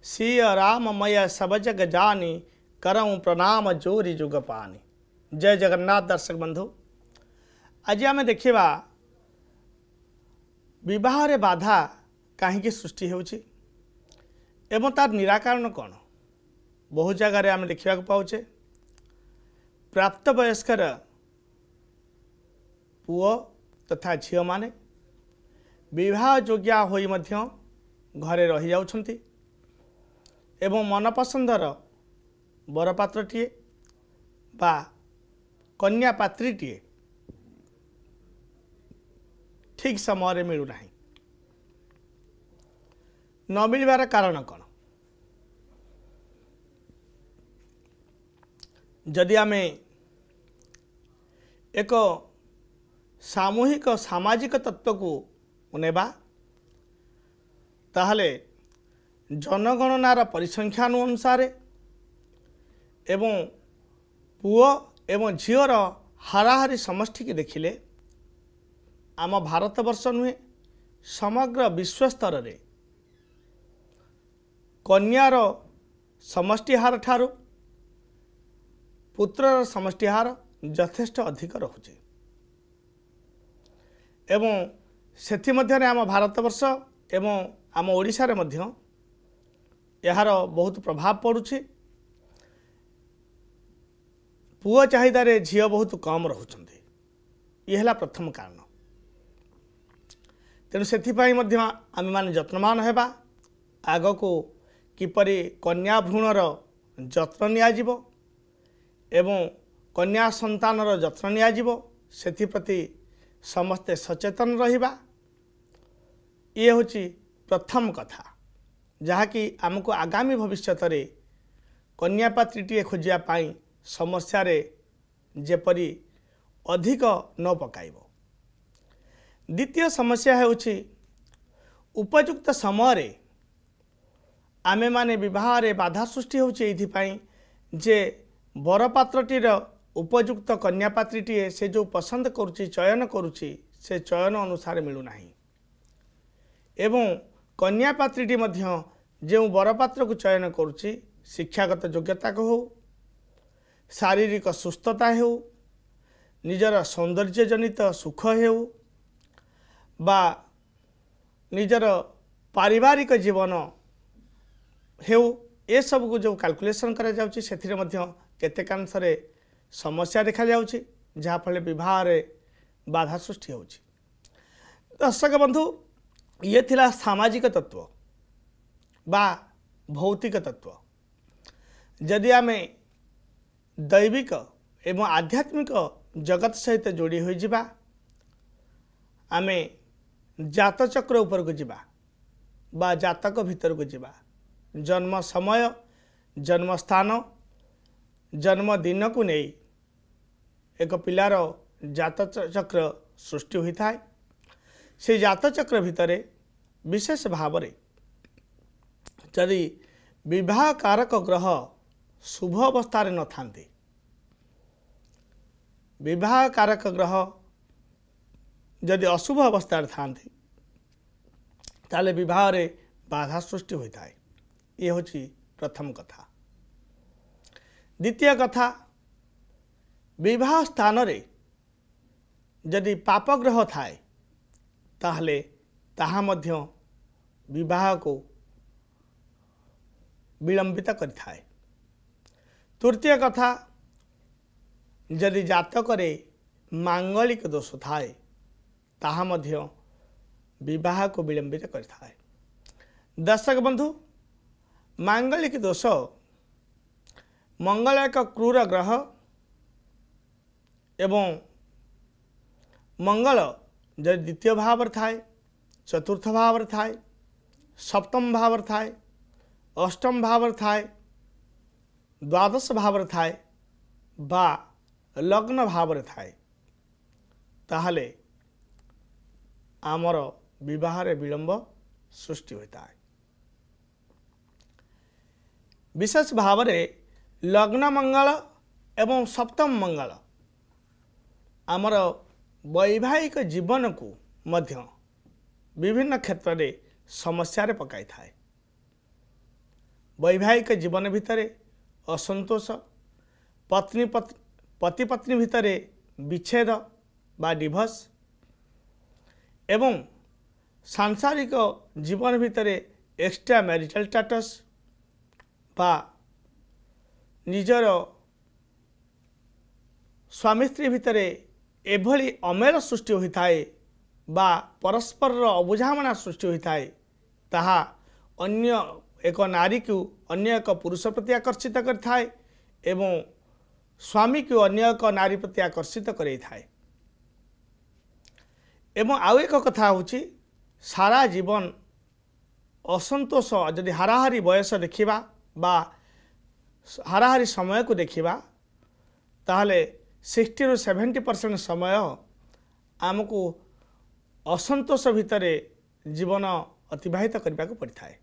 राम राममय सब जग जानी करऊँ प्रणाम जोरी जुग पानी जय जगन्नाथ दर्शक बंधु आज आम देखा बहुत बाधा कहीं सृष्टि हो तार निराकरण कौन बहु जगार आम देखा पाचे प्राप्त वयस्कर पुओ तथा झील मैने घरे रही जाती ଏବଂ ମନପସନ୍ଦର ବରପାତ୍ରଟିଏ ବା କନ୍ୟା ପାତ୍ରୀଟିଏ ଠିକ୍ ସମୟରେ ମିଳୁନାହିଁ ନ ମିଳିବାର କାରଣ କ'ଣ ଯଦି ଆମେ ଏକ ସାମୂହିକ ସାମାଜିକ ତତ୍ତ୍ୱକୁ ନେବା ତାହେଲେ ଜନଗଣନାର ପରିସଂଖ୍ୟାନ ଅନୁସାରେ ଏବଂ ପୁଅ ଏବଂ ଝିଅର ହାରାହାରି ସମଷ୍ଟିକି ଦେଖିଲେ ଆମ ଭାରତବର୍ଷ ନୁହେଁ ସମଗ୍ର ବିଶ୍ୱସ୍ତରରେ କନ୍ୟାର ସମଷ୍ଟିହାର ଠାରୁ ପୁତ୍ରର ସମଷ୍ଟିହାର ଯଥେଷ୍ଟ ଅଧିକ ରହୁଛି ଏବଂ ସେଥିମଧ୍ୟରେ ଆମ ଭାରତବର୍ଷ ଏବଂ ଆମ ଓଡ଼ିଶାରେ ମଧ୍ୟ ଏହାର ବହୁତ ପ୍ରଭାବ ପଡ଼ୁଛି ପୁଅ ଚାହିଦାରେ ଝିଅ ବହୁତ କମ୍ ରହୁଛନ୍ତି ଇଏ ହେଲା ପ୍ରଥମ କାରଣ ତେଣୁ ସେଥିପାଇଁ ମଧ୍ୟ ଆମେମାନେ ଯତ୍ନବାନ ହେବା ଆଗକୁ କିପରି କନ୍ୟା ଭ୍ରୂଣର ଯତ୍ନ ନିଆଯିବ ଏବଂ କନ୍ୟା ସନ୍ତାନର ଯତ୍ନ ନିଆଯିବ ସେଥିପ୍ରତି ସମସ୍ତେ ସଚେତନ ରହିବା ଇଏ ହେଉଛି ପ୍ରଥମ କଥା ଯାହାକି ଆମକୁ ଆଗାମୀ ଭବିଷ୍ୟତରେ କନ୍ୟା ପାତ୍ରୀଟିଏ ଖୋଜିବା ପାଇଁ ସମସ୍ୟାରେ ଯେପରି ଅଧିକ ନ ପକାଇବ ଦ୍ୱିତୀୟ ସମସ୍ୟା ହେଉଛି ଉପଯୁକ୍ତ ସମୟରେ ଆମେମାନେ ବିବାହରେ ବାଧା ସୃଷ୍ଟି ହେଉଛି ଏଇଥିପାଇଁ ଯେ ବରପାତ୍ରଟିର ଉପଯୁକ୍ତ କନ୍ୟାପାତ୍ରୀଟିଏ ସେ ଯେଉଁ ପସନ୍ଦ କରୁଛି ଚୟନ କରୁଛି ସେ ଚୟନ ଅନୁସାରେ ମିଳୁନାହିଁ ଏବଂ କନ୍ୟା ପାତ୍ରୀଟି ମଧ୍ୟ ଯେଉଁ ବରପାତ୍ରକୁ ଚୟନ କରୁଛି ଶିକ୍ଷାଗତ ଯୋଗ୍ୟତାକୁ ହେଉ ଶାରୀରିକ ସୁସ୍ଥତା ହେଉ ନିଜର ସୌନ୍ଦର୍ଯ୍ୟ ଜନିତ ସୁଖ ହେଉ ବା ନିଜର ପାରିବାରିକ ଜୀବନ ହେଉ ଏସବୁକୁ ଯେଉଁ କାଲକୁଲେସନ୍ କରାଯାଉଛି ସେଥିରେ ମଧ୍ୟ କେତେକାଂଶରେ ସମସ୍ୟା ଦେଖାଯାଉଛି ଯାହାଫଳରେ ବିବାହରେ ବାଧା ସୃଷ୍ଟି ହେଉଛି ଦର୍ଶକ ବନ୍ଧୁ ଇଏ ଥିଲା ସାମାଜିକ ତତ୍ତ୍ୱ ବା ଭୌତିକ ତତ୍ତ୍ୱ ଯଦି ଆମେ ଦୈବିକ ଏବଂ ଆଧ୍ୟାତ୍ମିକ ଜଗତ ସହିତ ଯୋଡ଼ି ହୋଇଯିବା ଆମେ ଜାତଚକ୍ର ଉପରକୁ ଯିବା ବା ଜାତକ ଭିତରକୁ ଯିବା ଜନ୍ମ ସମୟ ଜନ୍ମସ୍ଥାନ ଜନ୍ମଦିନକୁ ନେଇ ଏକ ପିଲାର ଜାତଚକ୍ର ସୃଷ୍ଟି ହୋଇଥାଏ ସେ ଜାତଚକ୍ର ଭିତରେ ବିଶେଷ ଭାବରେ ଯଦି ବିବାହ କାରକ ଗ୍ରହ ଶୁଭ ଅବସ୍ଥାରେ ନଥାନ୍ତି ବିବାହ କାରକ ଗ୍ରହ ଯଦି ଅଶୁଭ ଅବସ୍ଥାରେ ଥାନ୍ତି ତାହେଲେ ବିବାହରେ ବାଧା ସୃଷ୍ଟି ହୋଇଥାଏ ଇଏ ହେଉଛି ପ୍ରଥମ କଥା ଦ୍ୱିତୀୟ କଥା ବିବାହ ସ୍ଥାନରେ ଯଦି ପାପଗ୍ରହ ଥାଏ ତାହେଲେ ତାହା ମଧ୍ୟ ବିବାହକୁ ବିଳମ୍ବିତ କରିଥାଏ ତୃତୀୟ କଥା ଯଦି ଜାତକରେ ମାଙ୍ଗଳିକ ଦୋଷ ଥାଏ ତାହା ମଧ୍ୟ ବିବାହକୁ ବିଳମ୍ବିତ କରିଥାଏ ଦର୍ଶକ ବନ୍ଧୁ ମାଙ୍ଗଳିକ ଦୋଷ ମଙ୍ଗଳ ଏକ କ୍ରୁର ଗ୍ରହ ଏବଂ ମଙ୍ଗଳ ଯଦି ଦ୍ୱିତୀୟ ଭାବରେ ଥାଏ ଚତୁର୍ଥ ଭାବରେ ଥାଏ ସପ୍ତମ ଭାବରେ ଥାଏ ଅଷ୍ଟମ ଭାବରେ ଥାଏ ଦ୍ୱାଦଶ ଭାବରେ ଥାଏ ବା ଲଗ୍ନ ଭାବରେ ଥାଏ ତାହେଲେ ଆମର ବିବାହରେ ବିଳମ୍ବ ସୃଷ୍ଟି ହୋଇଥାଏ ବିଶେଷ ଭାବରେ ଲଗ୍ନ ମଙ୍ଗଳ ଏବଂ ସପ୍ତମ ମଙ୍ଗଳ ଆମର ବୈବାହିକ ଜୀବନକୁ ମଧ୍ୟ ବିଭିନ୍ନ କ୍ଷେତ୍ରରେ ସମସ୍ୟାରେ ପକାଇଥାଏ ବୈବାହିକ ଜୀବନ ଭିତରେ ଅସନ୍ତୋଷ ପତ୍ନୀ ପତି ପତ୍ନୀ ଭିତରେ ବିଚ୍ଛେଦ ବା ଡିଭର୍ସ ଏବଂ ସାଂସାରିକ ଜୀବନ ଭିତରେ ଏକ୍ସଟ୍ରା ମ୍ୟାରିଟାଲ ଷ୍ଟାଟସ୍ ବା ନିଜର ସ୍ୱାମୀ ସ୍ତ୍ରୀ ଭିତରେ ଏଭଳି ଅମେଳ ସୃଷ୍ଟି ହୋଇଥାଏ ବା ପରସ୍ପରର ଅବୁଝାମଣା ସୃଷ୍ଟି ହୋଇଥାଏ ତାହା ଅନ୍ୟ ଏକ ନାରୀକୁ ଅନ୍ୟ ଏକ ପୁରୁଷ ପ୍ରତି ଆକର୍ଷିତ କରିଥାଏ ଏବଂ ସ୍ୱାମୀକୁ ଅନ୍ୟ ଏକ ନାରୀ ପ୍ରତି ଆକର୍ଷିତ କରାଇଥାଏ ଏବଂ ଆଉ ଏକ କଥା ହେଉଛି ସାରା ଜୀବନ ଅସନ୍ତୋଷ ଯଦି ହାରାହାରି ବୟସ ଦେଖିବା ବା ହାରାହାରି ସମୟକୁ ଦେଖିବା ତାହେଲେ सिक्सटी रु सेवेन्टी परसेंट समय आम को असंतोष भितर जीवन अतिवाहित करने को पड़ता है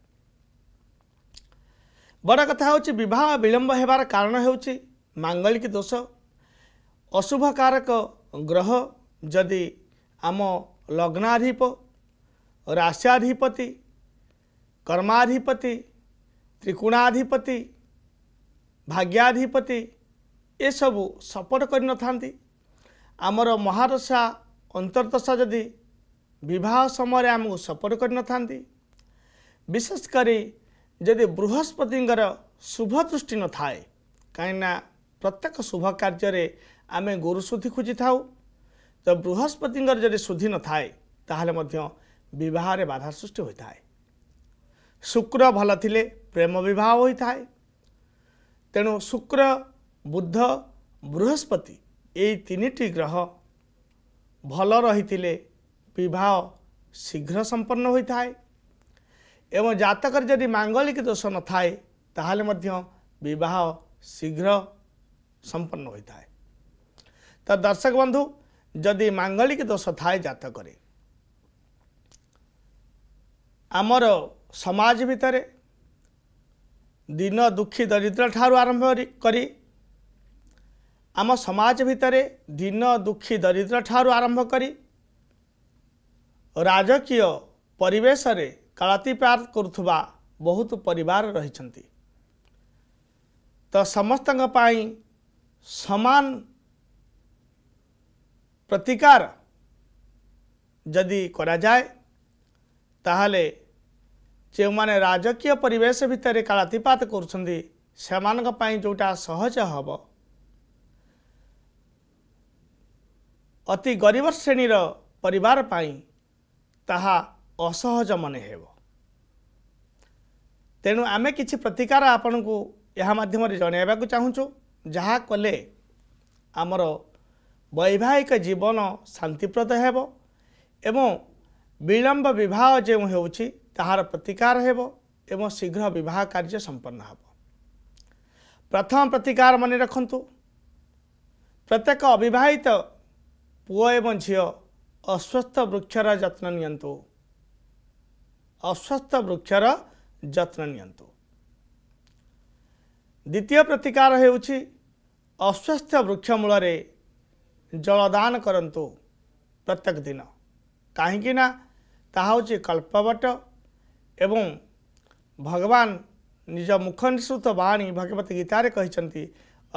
बड़ कथा हूँ बहुत विलंब होवार कारण हूँ मांगलिक दोष अशुभ कारक ग्रह जदि आम लग्नाधिप राशाधिपति कर्माधिपति त्रिकोणाधिपति भाग्याधिपति ଏସବୁ ସପୋର୍ଟ କରିନଥାନ୍ତି ଆମର ମହାଦଶା ଅନ୍ତର୍ଦଶା ଯଦି ବିବାହ ସମୟରେ ଆମକୁ ସପୋର୍ଟ କରିନଥାନ୍ତି ବିଶେଷ କରି ଯଦି ବୃହସ୍ପତିଙ୍କର ଶୁଭ ଦୃଷ୍ଟି ନଥାଏ କାହିଁକିନା ପ୍ରତ୍ୟେକ ଶୁଭ କାର୍ଯ୍ୟରେ ଆମେ ଗୁରୁ ଗୁରୁଶୁଦ୍ଧି ଖୋଜିଥାଉ ତ ବୃହସ୍ପତିଙ୍କର ଯଦି ସୁଧି ନଥାଏ ତାହେଲେ ମଧ୍ୟ ବିବାହରେ ବାଧା ସୃଷ୍ଟି ହୋଇଥାଏ ଶୁକ୍ର ଭଲ ଥିଲେ ପ୍ରେମ ବିବାହ ହୋଇଥାଏ ତେଣୁ ଶୁକ୍ର ବୁଦ୍ଧ ବୃହସ୍ପତି ଏଇ ତିନିଟି ଗ୍ରହ ଭଲ ରହିଥିଲେ ବିବାହ ଶୀଘ୍ର ସମ୍ପନ୍ନ ହୋଇଥାଏ ଏବଂ ଜାତକରେ ଯଦି ମାଙ୍ଗଳିକ ଦୋଷ ନଥାଏ ତାହେଲେ ମଧ୍ୟ ବିବାହ ଶୀଘ୍ର ସମ୍ପନ୍ନ ହୋଇଥାଏ ତ ଦର୍ଶକ ବନ୍ଧୁ ଯଦି ମାଙ୍ଗଳିକ ଦୋଷ ଥାଏ ଜାତକରେ ଆମର ସମାଜ ଭିତରେ ଦିନ ଦୁଃଖୀ ଦରିଦ୍ର ଠାରୁ ଆରମ୍ଭ କରି ଆମ ସମାଜ ଭିତରେ ଦିନ ଦୁଃଖୀ ଦରିଦ୍ର ଠାରୁ ଆରମ୍ଭ କରି ରାଜକୀୟ ପରିବେଶରେ କାଳାତିପାତ କରୁଥିବା ବହୁତ ପରିବାର ରହିଛନ୍ତି ତ ସମସ୍ତଙ୍କ ପାଇଁ ସମାନ ପ୍ରତିକାର ଯଦି କରାଯାଏ ତାହେଲେ ଯେଉଁମାନେ ରାଜକୀୟ ପରିବେଶ ଭିତରେ କାଳାତିପାତ କରୁଛନ୍ତି ସେମାନଙ୍କ ପାଇଁ ଯେଉଁଟା ସହଜ ହେବ ଅତି ଗରିବ ଶ୍ରେଣୀର ପରିବାର ପାଇଁ ତାହା ଅସହଜ ମନେ ହେବ ତେଣୁ ଆମେ କିଛି ପ୍ରତିକାର ଆପଣଙ୍କୁ ଏହା ମାଧ୍ୟମରେ ଜଣାଇବାକୁ ଚାହୁଁଛୁ ଯାହା କଲେ ଆମର ବୈବାହିକ ଜୀବନ ଶାନ୍ତିପ୍ରଦ ହେବ ଏବଂ ବିଳମ୍ବ ବିବାହ ଯେଉଁ ହେଉଛି ତାହାର ପ୍ରତିକାର ହେବ ଏବଂ ଶୀଘ୍ର ବିବାହ କାର୍ଯ୍ୟ ସମ୍ପନ୍ନ ହେବ ପ୍ରଥମ ପ୍ରତିକାର ମନେ ରଖନ୍ତୁ ପ୍ରତ୍ୟେକ ଅବିବାହିତ ପୁଅ ଏବଂ ଝିଅ ଅସ୍ୱସ୍ଥ ବୃକ୍ଷର ଯତ୍ନ ନିଅନ୍ତୁ ଅସ୍ୱସ୍ଥ ବୃକ୍ଷର ଯତ୍ନ ନିଅନ୍ତୁ ଦ୍ୱିତୀୟ ପ୍ରତିକାର ହେଉଛି ଅସ୍ୱସ୍ଥ ବୃକ୍ଷ ମୂଳରେ ଜଳଦାନ କରନ୍ତୁ ପ୍ରତ୍ୟେକ ଦିନ କାହିଁକିନା ତାହା ହେଉଛି କଳ୍ପବଟ ଏବଂ ଭଗବାନ ନିଜ ମୁଖ ମୁଖନିସୃତ ବାଣୀ ଭଗବତୀ ଗୀତାରେ କହିଛନ୍ତି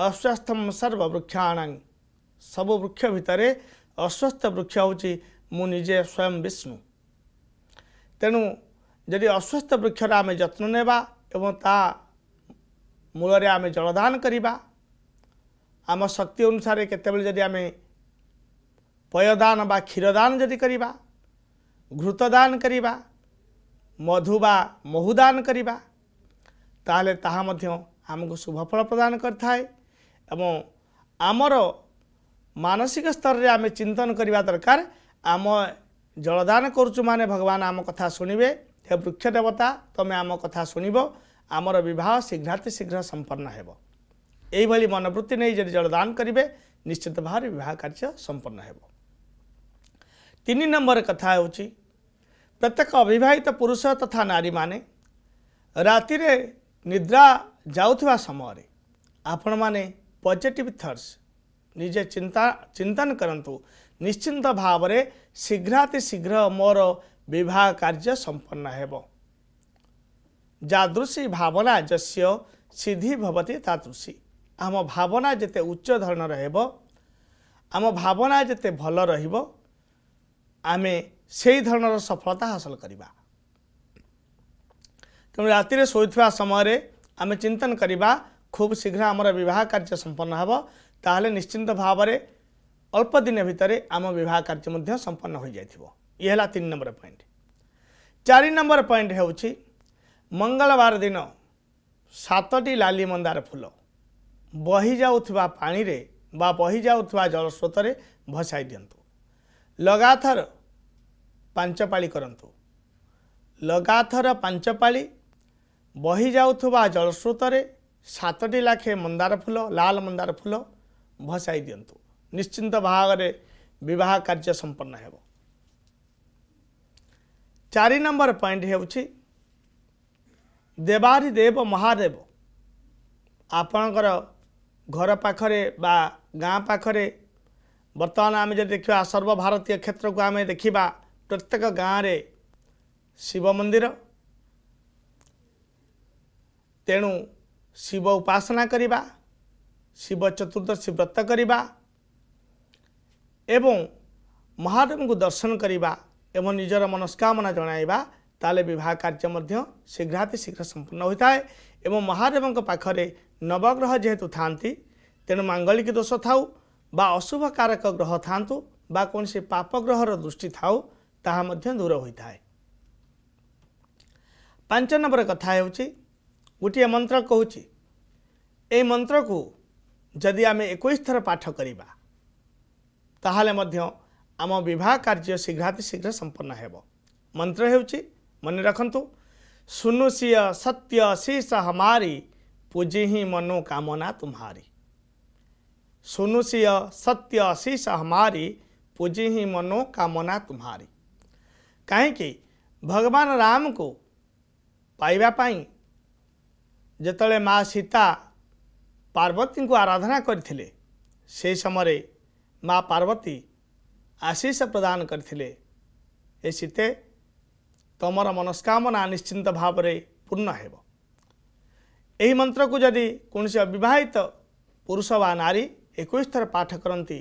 ଅସ୍ୱାସ୍ଥ୍ୟ ସର୍ବବୃକ୍ଷ ଆଣାଣି ସବୁ ବୃକ୍ଷ ଭିତରେ ଅଶ୍ୱସ୍ଥ ବୃକ୍ଷ ହେଉଛି ମୁଁ ନିଜେ ସ୍ୱୟଂ ବିଷ୍ଣୁ ତେଣୁ ଯଦି ଅସ୍ୱସ୍ଥ ବୃକ୍ଷର ଆମେ ଯତ୍ନ ନେବା ଏବଂ ତା ମୂଳରେ ଆମେ ଜଳଦାନ କରିବା ଆମ ଶକ୍ତି ଅନୁସାରେ କେତେବେଳେ ଯଦି ଆମେ ପୟଦାନ ବା କ୍ଷୀରଦାନ ଯଦି କରିବା ଘୃତଦାନ କରିବା ମଧୁ ବା ମହୁଦାନ କରିବା ତାହେଲେ ତାହା ମଧ୍ୟ ଆମକୁ ଶୁଭଫଳ ପ୍ରଦାନ କରିଥାଏ ଏବଂ ଆମର ମାନସିକ ସ୍ତରରେ ଆମେ ଚିନ୍ତନ କରିବା ଦରକାର ଆମ ଜଳଦାନ କରୁଛୁ ମାନେ ଭଗବାନ ଆମ କଥା ଶୁଣିବେ ହେ ବୃକ୍ଷ ଦେବତା ତୁମେ ଆମ କଥା ଶୁଣିବ ଆମର ବିବାହ ଶୀଘ୍ରାତି ଶୀଘ୍ର ସମ୍ପନ୍ନ ହେବ ଏଇଭଳି ମନବୃତ୍ତି ନେଇ ଯଦି ଜଳଦାନ କରିବେ ନିଶ୍ଚିତ ଭାବରେ ବିବାହ କାର୍ଯ୍ୟ ସମ୍ପନ୍ନ ହେବ ତିନି ନମ୍ବର କଥା ହେଉଛି ପ୍ରତ୍ୟେକ ଅବିବାହିତ ପୁରୁଷ ତଥା ନାରୀମାନେ ରାତିରେ ନିଦ୍ରା ଯାଉଥିବା ସମୟରେ ଆପଣମାନେ ପଜିଟିଭ୍ ଥଟ୍ସ ନିଜେ ଚିନ୍ତା ଚିନ୍ତନ କରନ୍ତୁ ନିଶ୍ଚିନ୍ତ ଭାବରେ ଶୀଘ୍ରାତିଶୀଘ୍ର ମୋର ବିବାହ କାର୍ଯ୍ୟ ସମ୍ପନ୍ନ ହେବ ଯାଦୃଶୀ ଭାବନା ଯଶ୍ୟ ସିଦ୍ଧି ଭବତୀ ତାଦୃଶୀ ଆମ ଭାବନା ଯେତେ ଉଚ୍ଚ ଧରଣର ହେବ ଆମ ଭାବନା ଯେତେ ଭଲ ରହିବ ଆମେ ସେଇ ଧରଣର ସଫଳତା ହାସଲ କରିବା ତେଣୁ ରାତିରେ ଶୋଇଥିବା ସମୟରେ ଆମେ ଚିନ୍ତନ କରିବା ଖୁବ୍ ଶୀଘ୍ର ଆମର ବିବାହ କାର୍ଯ୍ୟ ସମ୍ପନ୍ନ ହେବ ତାହେଲେ ନିଶ୍ଚିନ୍ତ ଭାବରେ ଅଳ୍ପ ଦିନ ଭିତରେ ଆମ ବିବାହ କାର୍ଯ୍ୟ ମଧ୍ୟ ସମ୍ପନ୍ନ ହୋଇଯାଇଥିବ ଇଏ ହେଲା ତିନି ନମ୍ବର ପଏଣ୍ଟ ଚାରି ନମ୍ବର ପଏଣ୍ଟ ହେଉଛି ମଙ୍ଗଳବାର ଦିନ ସାତଟି ଲାଲି ମନ୍ଦାର ଫୁଲ ବହିଯାଉଥିବା ପାଣିରେ ବା ବହିଯାଉଥିବା ଜଳସ୍ରୋତରେ ଭସାଇ ଦିଅନ୍ତୁ ଲଗାତାର ପାଞ୍ଚ ପାଳି କରନ୍ତୁ ଲଗାତାର ପାଞ୍ଚ ପାଳି ବହିଯାଉଥିବା ଜଳସ୍ରୋତରେ ସାତଟି ଲାଖେ ମନ୍ଦାର ଫୁଲ ଲାଲ ମନ୍ଦାର ଫୁଲ ଭସାଇ ଦିଅନ୍ତୁ ନିଶ୍ଚିନ୍ତ ଭାବରେ ବିବାହ କାର୍ଯ୍ୟ ସମ୍ପନ୍ନ ହେବ ଚାରି ନମ୍ବର ପଏଣ୍ଟ ହେଉଛି ଦେବାରିଦେବ ମହାଦେବ ଆପଣଙ୍କର ଘର ପାଖରେ ବା ଗାଁ ପାଖରେ ବର୍ତ୍ତମାନ ଆମେ ଯଦି ଦେଖିବା ସର୍ବଭାରତୀୟ କ୍ଷେତ୍ରକୁ ଆମେ ଦେଖିବା ପ୍ରତ୍ୟେକ ଗାଁରେ ଶିବ ମନ୍ଦିର ତେଣୁ ଶିବ ଉପାସନା କରିବା ଶିବ ଚତୁର୍ଦ୍ଦଶୀ ବ୍ରତ କରିବା ଏବଂ ମହାଦେବଙ୍କୁ ଦର୍ଶନ କରିବା ଏବଂ ନିଜର ମନସ୍କାମନା ଜଣାଇବା ତାହେଲେ ବିବାହ କାର୍ଯ୍ୟ ମଧ୍ୟ ଶୀଘ୍ରାତି ଶୀଘ୍ର ସମ୍ପୂର୍ଣ୍ଣ ହୋଇଥାଏ ଏବଂ ମହାଦେବଙ୍କ ପାଖରେ ନବଗ୍ରହ ଯେହେତୁ ଥାଆନ୍ତି ତେଣୁ ମାଙ୍ଗଳିକ ଦୋଷ ଥାଉ ବା ଅଶୁଭକାରକ ଗ୍ରହ ଥାଆନ୍ତୁ ବା କୌଣସି ପାପଗ୍ରହର ଦୃଷ୍ଟି ଥାଉ ତାହା ମଧ୍ୟ ଦୂର ହୋଇଥାଏ ପାଞ୍ଚ ନମ୍ବର କଥା ହେଉଛି ଗୋଟିଏ ମନ୍ତ୍ର କହୁଛି ଏହି ମନ୍ତ୍ରକୁ जदि आम एक थर पाठ करवा आम बहुत कार्य शीघ्रातिशीघ्र संपन्न हो मंत्र हो मन रखु सुनुष्य सत्य शीष हमारी पूजी ही मनोकामना तुम्हारी सुनुष्य सत्य शीष हमारी पूजी ही मनोकामना तुम्हारी कहीं भगवान राम को पाइबापी जो माँ सीता ପାର୍ବତୀଙ୍କୁ ଆରାଧନା କରିଥିଲେ ସେହି ସମୟରେ ମା' ପାର୍ବତୀ ଆଶିଷ ପ୍ରଦାନ କରିଥିଲେ ଏ ସୀତେ ତୁମର ମନସ୍କାମନା ନିଶ୍ଚିନ୍ତ ଭାବରେ ପୂର୍ଣ୍ଣ ହେବ ଏହି ମନ୍ତ୍ରକୁ ଯଦି କୌଣସି ଅବିବାହିତ ପୁରୁଷ ବା ନାରୀ ଏକୋଇଶ ଥର ପାଠ କରନ୍ତି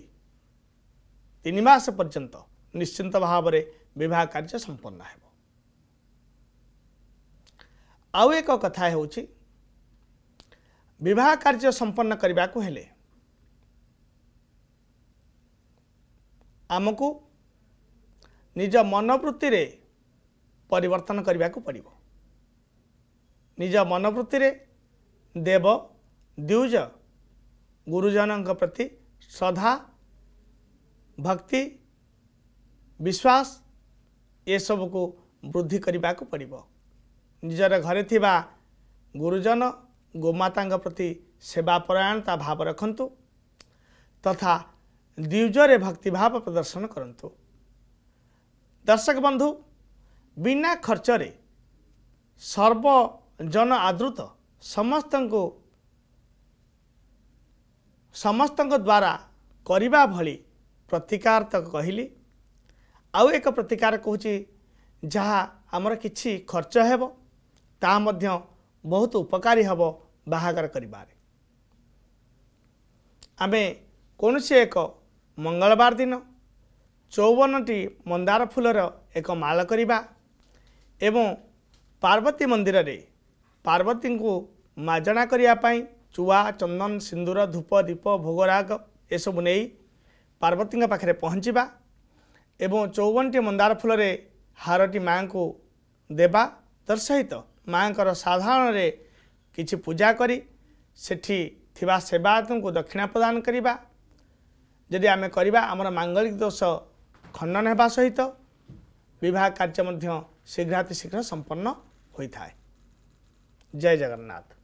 ତିନି ମାସ ପର୍ଯ୍ୟନ୍ତ ନିଶ୍ଚିନ୍ତ ଭାବରେ ବିବାହ କାର୍ଯ୍ୟ ସମ୍ପନ୍ନ ହେବ ଆଉ ଏକ କଥା ହେଉଛି ବିବାହ କାର୍ଯ୍ୟ ସମ୍ପନ୍ନ କରିବାକୁ ହେଲେ ଆମକୁ ନିଜ ମନବୃତ୍ତିରେ ପରିବର୍ତ୍ତନ କରିବାକୁ ପଡ଼ିବ ନିଜ ମନବୃତ୍ତିରେ ଦେବ ଦ୍ୱିଜ ଗୁରୁଜନଙ୍କ ପ୍ରତି ଶ୍ରଦ୍ଧା ଭକ୍ତି ବିଶ୍ୱାସ ଏସବୁକୁ ବୃଦ୍ଧି କରିବାକୁ ପଡ଼ିବ ନିଜର ଘରେ ଥିବା ଗୁରୁଜନ ଗୋମାତାଙ୍କ ପ୍ରତି ସେବାପରାୟଣତା ଭାବ ରଖନ୍ତୁ ତଥା ଦ୍ୱିଜରେ ଭକ୍ତିଭାବ ପ୍ରଦର୍ଶନ କରନ୍ତୁ ଦର୍ଶକ ବନ୍ଧୁ ବିନା ଖର୍ଚ୍ଚରେ ସର୍ବଜନ ଆଦୃତ ସମସ୍ତଙ୍କୁ ସମସ୍ତଙ୍କ ଦ୍ୱାରା କରିବା ଭଳି ପ୍ରତିକାର ତ କହିଲି ଆଉ ଏକ ପ୍ରତିକାର କହୁଛି ଯାହା ଆମର କିଛି ଖର୍ଚ୍ଚ ହେବ ତାହା ମଧ୍ୟ ବହୁତ ଉପକାରୀ ହେବ ବାହାଘର କରିବାରେ ଆମେ କୌଣସି ଏକ ମଙ୍ଗଳବାର ଦିନ ଚଉବନଟି ମନ୍ଦାର ଫୁଲର ଏକ ମାଳ କରିବା ଏବଂ ପାର୍ବତୀ ମନ୍ଦିରରେ ପାର୍ବତୀଙ୍କୁ ମାଜଣା କରିବା ପାଇଁ ଚୁଆ ଚନ୍ଦନ ସିନ୍ଦୁର ଧୂପ ଦୀପ ଭୋଗରାଗ ଏସବୁ ନେଇ ପାର୍ବତୀଙ୍କ ପାଖରେ ପହଞ୍ଚିବା ଏବଂ ଚଉବନଟି ମନ୍ଦାର ଫୁଲରେ ହାରଟି ମାଆଙ୍କୁ ଦେବା ତର୍ ସହିତ ମାଙ୍କର ସାଧାରଣରେ କିଛି ପୂଜା କରି ସେଠି ଥିବା ସେବାୟତଙ୍କୁ ଦକ୍ଷିଣା ପ୍ରଦାନ କରିବା ଯଦି ଆମେ କରିବା ଆମର ମାଙ୍ଗଳିକ ଦୋଷ ଖଣ୍ଡନ ହେବା ସହିତ ବିବାହ କାର୍ଯ୍ୟ ମଧ୍ୟ ଶୀଘ୍ରାତିଶୀଘ୍ର ସମ୍ପନ୍ନ ହୋଇଥାଏ ଜୟ ଜଗନ୍ନାଥ